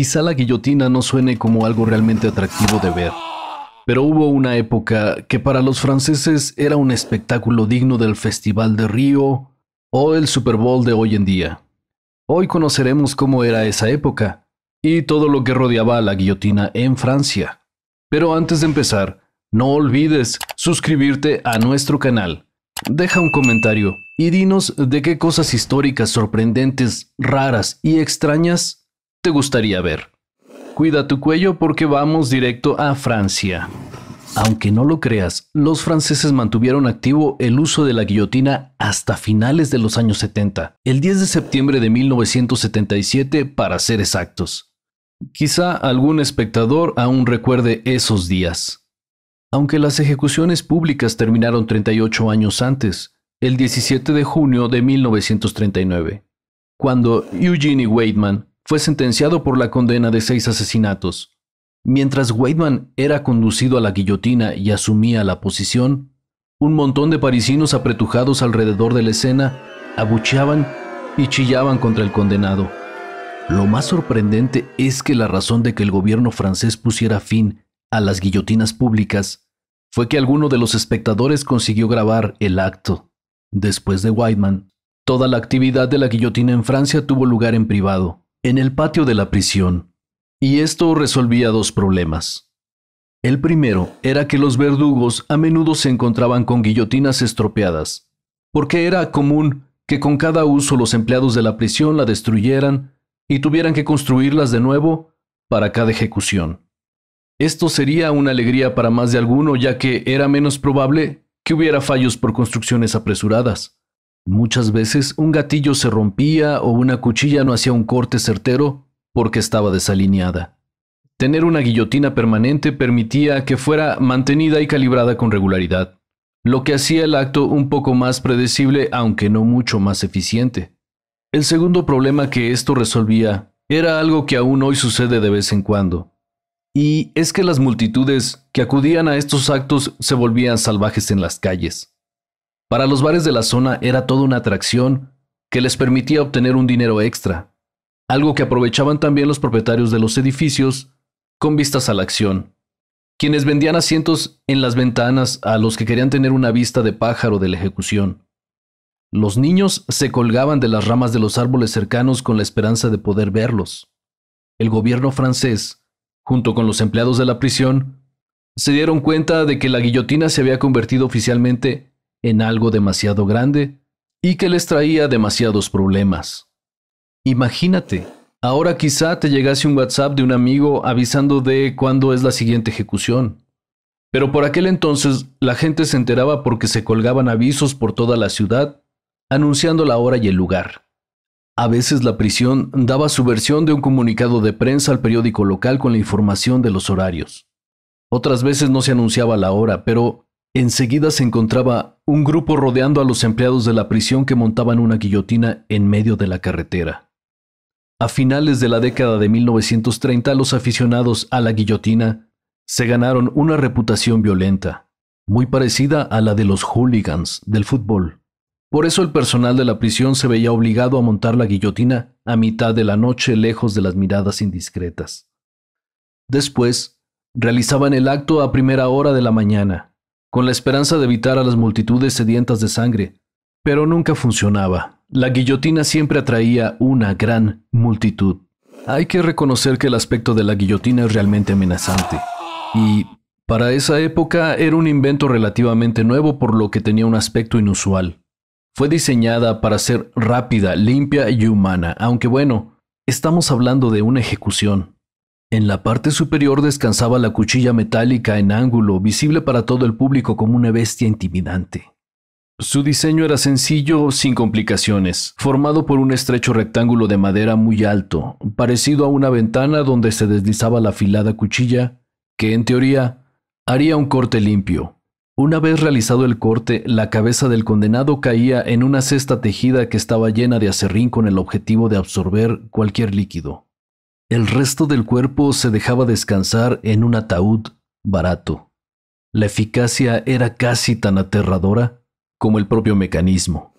Quizá la guillotina no suene como algo realmente atractivo de ver, pero hubo una época que para los franceses era un espectáculo digno del Festival de Río o el Super Bowl de hoy en día. Hoy conoceremos cómo era esa época y todo lo que rodeaba a la guillotina en Francia. Pero antes de empezar, no olvides suscribirte a nuestro canal. Deja un comentario y dinos de qué cosas históricas sorprendentes, raras y extrañas te gustaría ver? Cuida tu cuello porque vamos directo a Francia. Aunque no lo creas, los franceses mantuvieron activo el uso de la guillotina hasta finales de los años 70, el 10 de septiembre de 1977 para ser exactos. Quizá algún espectador aún recuerde esos días. Aunque las ejecuciones públicas terminaron 38 años antes, el 17 de junio de 1939, cuando Eugenie Weidman, fue sentenciado por la condena de seis asesinatos. Mientras Weidman era conducido a la guillotina y asumía la posición, un montón de parisinos apretujados alrededor de la escena abucheaban y chillaban contra el condenado. Lo más sorprendente es que la razón de que el gobierno francés pusiera fin a las guillotinas públicas fue que alguno de los espectadores consiguió grabar el acto. Después de Whiteman, toda la actividad de la guillotina en Francia tuvo lugar en privado en el patio de la prisión, y esto resolvía dos problemas. El primero era que los verdugos a menudo se encontraban con guillotinas estropeadas, porque era común que con cada uso los empleados de la prisión la destruyeran y tuvieran que construirlas de nuevo para cada ejecución. Esto sería una alegría para más de alguno, ya que era menos probable que hubiera fallos por construcciones apresuradas. Muchas veces un gatillo se rompía o una cuchilla no hacía un corte certero porque estaba desalineada. Tener una guillotina permanente permitía que fuera mantenida y calibrada con regularidad, lo que hacía el acto un poco más predecible aunque no mucho más eficiente. El segundo problema que esto resolvía era algo que aún hoy sucede de vez en cuando, y es que las multitudes que acudían a estos actos se volvían salvajes en las calles. Para los bares de la zona era toda una atracción que les permitía obtener un dinero extra, algo que aprovechaban también los propietarios de los edificios con vistas a la acción, quienes vendían asientos en las ventanas a los que querían tener una vista de pájaro de la ejecución. Los niños se colgaban de las ramas de los árboles cercanos con la esperanza de poder verlos. El gobierno francés, junto con los empleados de la prisión, se dieron cuenta de que la guillotina se había convertido oficialmente en algo demasiado grande y que les traía demasiados problemas. Imagínate, ahora quizá te llegase un WhatsApp de un amigo avisando de cuándo es la siguiente ejecución. Pero por aquel entonces la gente se enteraba porque se colgaban avisos por toda la ciudad anunciando la hora y el lugar. A veces la prisión daba su versión de un comunicado de prensa al periódico local con la información de los horarios. Otras veces no se anunciaba la hora, pero Enseguida se encontraba un grupo rodeando a los empleados de la prisión que montaban una guillotina en medio de la carretera. A finales de la década de 1930 los aficionados a la guillotina se ganaron una reputación violenta, muy parecida a la de los hooligans del fútbol. Por eso el personal de la prisión se veía obligado a montar la guillotina a mitad de la noche lejos de las miradas indiscretas. Después, realizaban el acto a primera hora de la mañana, con la esperanza de evitar a las multitudes sedientas de sangre, pero nunca funcionaba. La guillotina siempre atraía una gran multitud. Hay que reconocer que el aspecto de la guillotina es realmente amenazante, y para esa época era un invento relativamente nuevo por lo que tenía un aspecto inusual. Fue diseñada para ser rápida, limpia y humana, aunque bueno, estamos hablando de una ejecución. En la parte superior descansaba la cuchilla metálica en ángulo, visible para todo el público como una bestia intimidante. Su diseño era sencillo, sin complicaciones, formado por un estrecho rectángulo de madera muy alto, parecido a una ventana donde se deslizaba la afilada cuchilla, que en teoría haría un corte limpio. Una vez realizado el corte, la cabeza del condenado caía en una cesta tejida que estaba llena de acerrín con el objetivo de absorber cualquier líquido. El resto del cuerpo se dejaba descansar en un ataúd barato. La eficacia era casi tan aterradora como el propio mecanismo.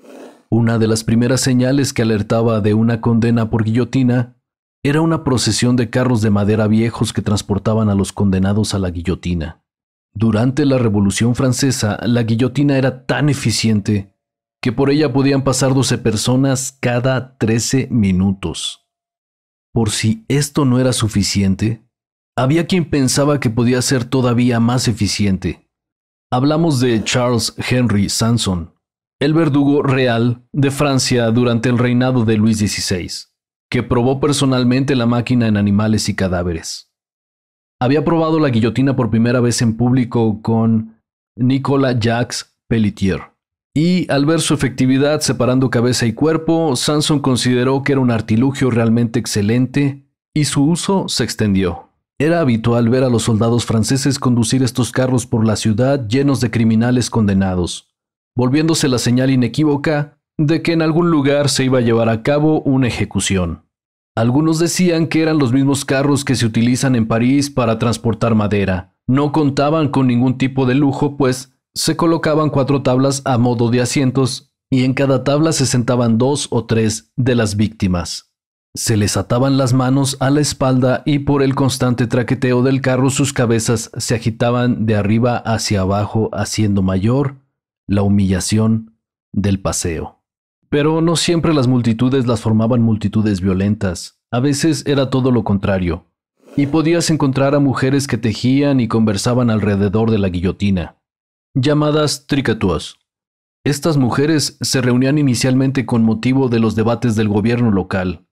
Una de las primeras señales que alertaba de una condena por guillotina era una procesión de carros de madera viejos que transportaban a los condenados a la guillotina. Durante la Revolución Francesa, la guillotina era tan eficiente que por ella podían pasar 12 personas cada 13 minutos. Por si esto no era suficiente, había quien pensaba que podía ser todavía más eficiente. Hablamos de Charles Henry Sanson, el verdugo real de Francia durante el reinado de Luis XVI, que probó personalmente la máquina en animales y cadáveres. Había probado la guillotina por primera vez en público con Nicolas Jacques Pelletier, y al ver su efectividad separando cabeza y cuerpo, Samson consideró que era un artilugio realmente excelente y su uso se extendió. Era habitual ver a los soldados franceses conducir estos carros por la ciudad llenos de criminales condenados, volviéndose la señal inequívoca de que en algún lugar se iba a llevar a cabo una ejecución. Algunos decían que eran los mismos carros que se utilizan en París para transportar madera. No contaban con ningún tipo de lujo, pues se colocaban cuatro tablas a modo de asientos y en cada tabla se sentaban dos o tres de las víctimas. Se les ataban las manos a la espalda y por el constante traqueteo del carro sus cabezas se agitaban de arriba hacia abajo, haciendo mayor la humillación del paseo. Pero no siempre las multitudes las formaban multitudes violentas, a veces era todo lo contrario, y podías encontrar a mujeres que tejían y conversaban alrededor de la guillotina, llamadas tricatuas. Estas mujeres se reunían inicialmente con motivo de los debates del gobierno local,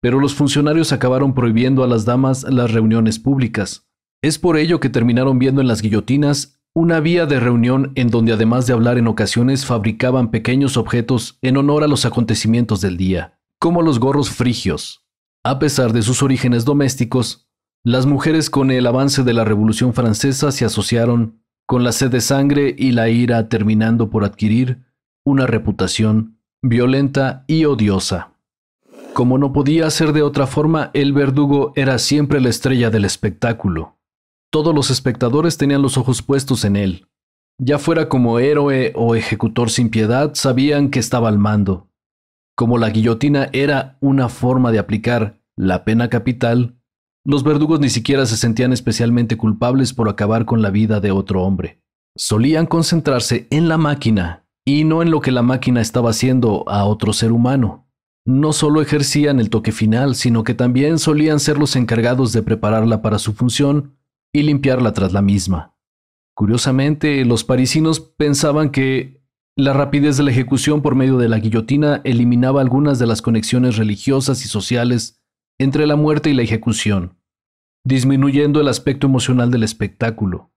pero los funcionarios acabaron prohibiendo a las damas las reuniones públicas. Es por ello que terminaron viendo en las guillotinas una vía de reunión en donde además de hablar en ocasiones fabricaban pequeños objetos en honor a los acontecimientos del día, como los gorros frigios. A pesar de sus orígenes domésticos, las mujeres con el avance de la Revolución Francesa se asociaron con la sed de sangre y la ira terminando por adquirir una reputación violenta y odiosa. Como no podía ser de otra forma, el verdugo era siempre la estrella del espectáculo. Todos los espectadores tenían los ojos puestos en él. Ya fuera como héroe o ejecutor sin piedad, sabían que estaba al mando. Como la guillotina era una forma de aplicar la pena capital, los verdugos ni siquiera se sentían especialmente culpables por acabar con la vida de otro hombre. Solían concentrarse en la máquina y no en lo que la máquina estaba haciendo a otro ser humano. No solo ejercían el toque final, sino que también solían ser los encargados de prepararla para su función y limpiarla tras la misma. Curiosamente, los parisinos pensaban que la rapidez de la ejecución por medio de la guillotina eliminaba algunas de las conexiones religiosas y sociales entre la muerte y la ejecución, disminuyendo el aspecto emocional del espectáculo.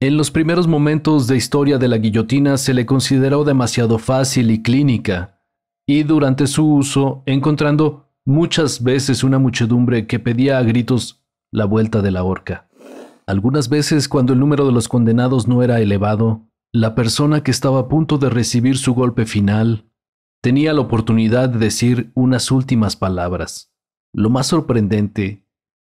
En los primeros momentos de historia de la guillotina se le consideró demasiado fácil y clínica, y durante su uso encontrando muchas veces una muchedumbre que pedía a gritos la vuelta de la horca. Algunas veces cuando el número de los condenados no era elevado, la persona que estaba a punto de recibir su golpe final tenía la oportunidad de decir unas últimas palabras. Lo más sorprendente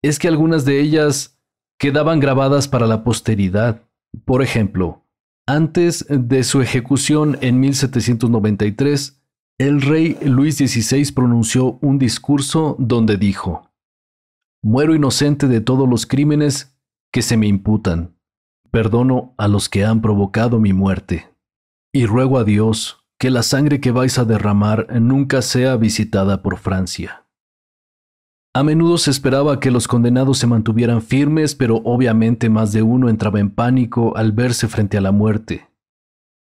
es que algunas de ellas quedaban grabadas para la posteridad. Por ejemplo, antes de su ejecución en 1793, el rey Luis XVI pronunció un discurso donde dijo, Muero inocente de todos los crímenes que se me imputan. Perdono a los que han provocado mi muerte. Y ruego a Dios que la sangre que vais a derramar nunca sea visitada por Francia. A menudo se esperaba que los condenados se mantuvieran firmes, pero obviamente más de uno entraba en pánico al verse frente a la muerte.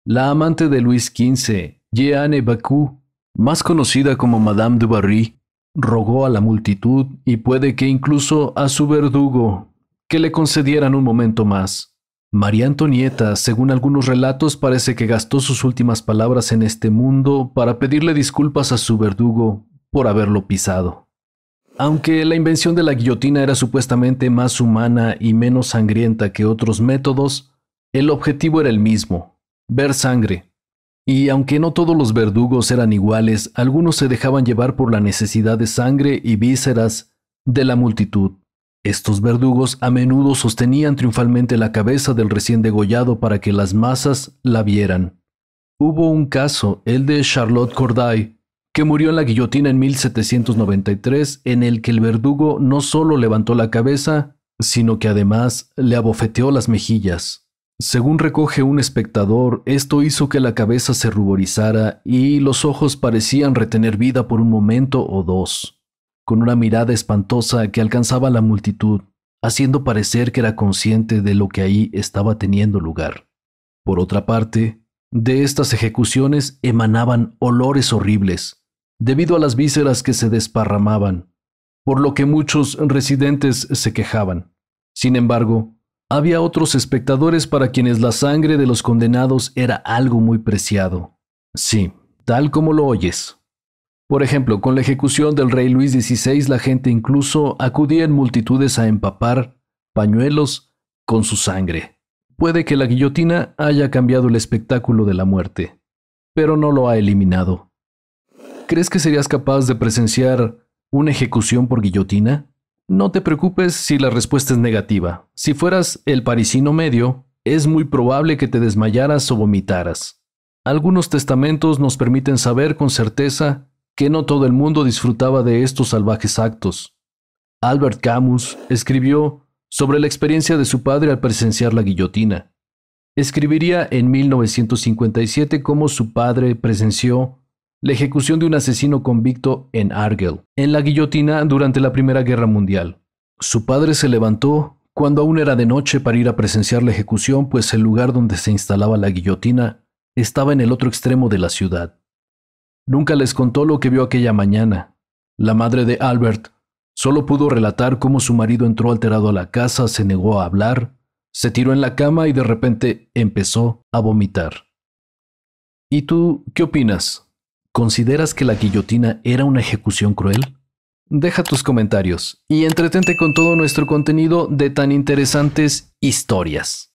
La amante de Luis XV, Jeanne Bacou, más conocida como Madame du Barry, rogó a la multitud y puede que incluso a su verdugo que le concedieran un momento más. María Antonieta, según algunos relatos, parece que gastó sus últimas palabras en este mundo para pedirle disculpas a su verdugo por haberlo pisado. Aunque la invención de la guillotina era supuestamente más humana y menos sangrienta que otros métodos, el objetivo era el mismo, ver sangre. Y aunque no todos los verdugos eran iguales, algunos se dejaban llevar por la necesidad de sangre y vísceras de la multitud. Estos verdugos a menudo sostenían triunfalmente la cabeza del recién degollado para que las masas la vieran. Hubo un caso, el de Charlotte Corday, que murió en la guillotina en 1793, en el que el verdugo no solo levantó la cabeza, sino que además le abofeteó las mejillas. Según recoge un espectador, esto hizo que la cabeza se ruborizara y los ojos parecían retener vida por un momento o dos, con una mirada espantosa que alcanzaba a la multitud, haciendo parecer que era consciente de lo que ahí estaba teniendo lugar. Por otra parte, de estas ejecuciones emanaban olores horribles, debido a las vísceras que se desparramaban, por lo que muchos residentes se quejaban. Sin embargo, había otros espectadores para quienes la sangre de los condenados era algo muy preciado. Sí, tal como lo oyes. Por ejemplo, con la ejecución del rey Luis XVI la gente incluso acudía en multitudes a empapar pañuelos con su sangre. Puede que la guillotina haya cambiado el espectáculo de la muerte, pero no lo ha eliminado. ¿Crees que serías capaz de presenciar una ejecución por guillotina? No te preocupes si la respuesta es negativa. Si fueras el parisino medio, es muy probable que te desmayaras o vomitaras. Algunos testamentos nos permiten saber con certeza que no todo el mundo disfrutaba de estos salvajes actos. Albert Camus escribió sobre la experiencia de su padre al presenciar la guillotina. Escribiría en 1957 cómo su padre presenció la ejecución de un asesino convicto en Argel, en la guillotina durante la Primera Guerra Mundial. Su padre se levantó cuando aún era de noche para ir a presenciar la ejecución, pues el lugar donde se instalaba la guillotina estaba en el otro extremo de la ciudad. Nunca les contó lo que vio aquella mañana. La madre de Albert solo pudo relatar cómo su marido entró alterado a la casa, se negó a hablar, se tiró en la cama y de repente empezó a vomitar. ¿Y tú qué opinas? ¿Consideras que la guillotina era una ejecución cruel? Deja tus comentarios y entretente con todo nuestro contenido de tan interesantes historias.